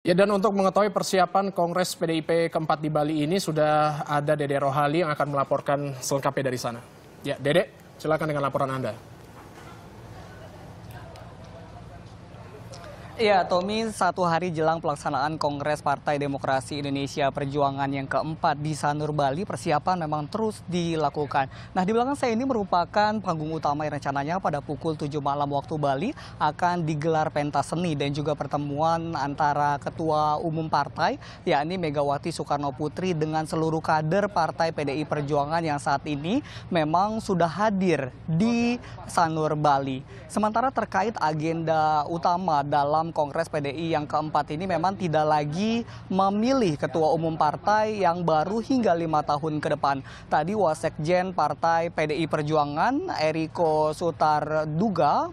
Ya dan untuk mengetahui persiapan Kongres PDIP keempat di Bali ini sudah ada Dede Rohali yang akan melaporkan selengkapnya dari sana. Ya Dede, silakan dengan laporan Anda. Ya, Tommy, satu hari jelang pelaksanaan Kongres Partai Demokrasi Indonesia Perjuangan yang keempat di Sanur, Bali, persiapan memang terus dilakukan. Nah, di belakang saya ini merupakan panggung utama yang rencananya pada pukul 7 malam waktu Bali akan digelar pentas seni dan juga pertemuan antara Ketua Umum Partai, yakni Megawati Soekarno Putri dengan seluruh kader Partai PDI Perjuangan yang saat ini memang sudah hadir di Sanur, Bali. Sementara terkait agenda utama dalam Kongres PDI yang keempat ini memang tidak lagi memilih ketua umum partai yang baru hingga lima tahun ke depan. Tadi Wasekjen Partai PDI Perjuangan Eriko Sutar Duga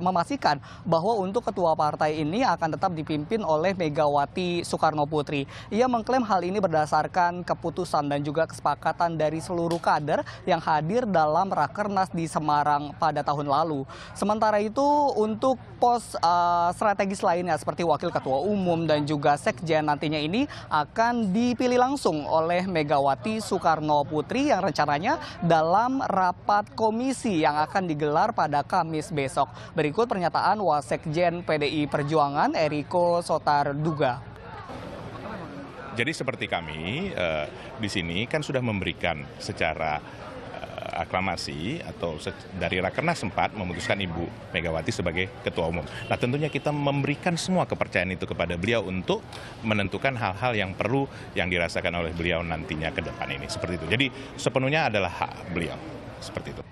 memastikan bahwa untuk ketua partai ini akan tetap dipimpin oleh Megawati Soekarno Putri. Ia mengklaim hal ini berdasarkan keputusan dan juga kesepakatan dari seluruh kader yang hadir dalam rakernas di Semarang pada tahun lalu. Sementara itu untuk pos uh, strategis lainnya seperti Wakil Ketua Umum dan juga Sekjen nantinya ini akan dipilih langsung oleh Megawati Soekarno Putri yang rencananya dalam rapat komisi yang akan digelar pada Kamis besok. Berikut pernyataan Wasekjen PDI Perjuangan Eriko Sotarduga. Jadi seperti kami eh, di sini kan sudah memberikan secara aklamasi atau dari Rakernas sempat memutuskan Ibu Megawati sebagai Ketua Umum. Nah tentunya kita memberikan semua kepercayaan itu kepada beliau untuk menentukan hal-hal yang perlu yang dirasakan oleh beliau nantinya ke depan ini. Seperti itu. Jadi sepenuhnya adalah hak beliau. Seperti itu.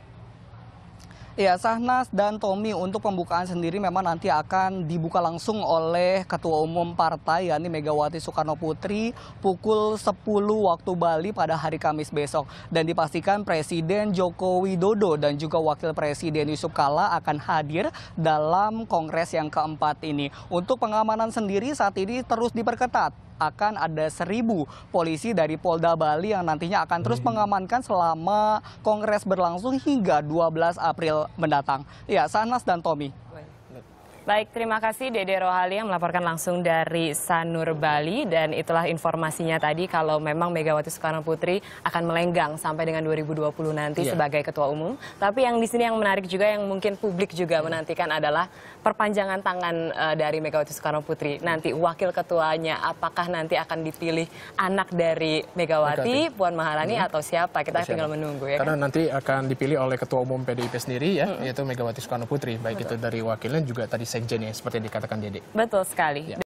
Ya, Sahnas dan Tommy untuk pembukaan sendiri memang nanti akan dibuka langsung oleh Ketua Umum Partai yakni Megawati Soekarno Putri pukul 10 waktu Bali pada hari Kamis besok dan dipastikan Presiden Joko Widodo dan juga Wakil Presiden Yusuf Kala akan hadir dalam kongres yang keempat ini. Untuk pengamanan sendiri saat ini terus diperketat akan ada seribu polisi dari Polda Bali yang nantinya akan terus hmm. mengamankan selama kongres berlangsung hingga 12 April mendatang ya sanas dan tommy Baik, terima kasih Dede Rohali yang melaporkan langsung dari Sanur Bali dan itulah informasinya tadi kalau memang Megawati Soekarno Putri akan melenggang sampai dengan 2020 nanti yeah. sebagai ketua umum. Tapi yang di sini yang menarik juga yang mungkin publik juga iya. menantikan adalah perpanjangan tangan uh, dari Megawati Soekarno Putri. Nanti wakil ketuanya apakah nanti akan dipilih anak dari Megawati, Megawati. Puan Maharani hmm. atau siapa? Kita atau tinggal menunggu ya. Karena kan? nanti akan dipilih oleh ketua umum PDIP sendiri ya, hmm. yaitu Megawati Soekarno Putri, baik Betul. itu dari wakilnya juga tadi sekjen ya seperti yang dikatakan Dede. Betul sekali. Ya.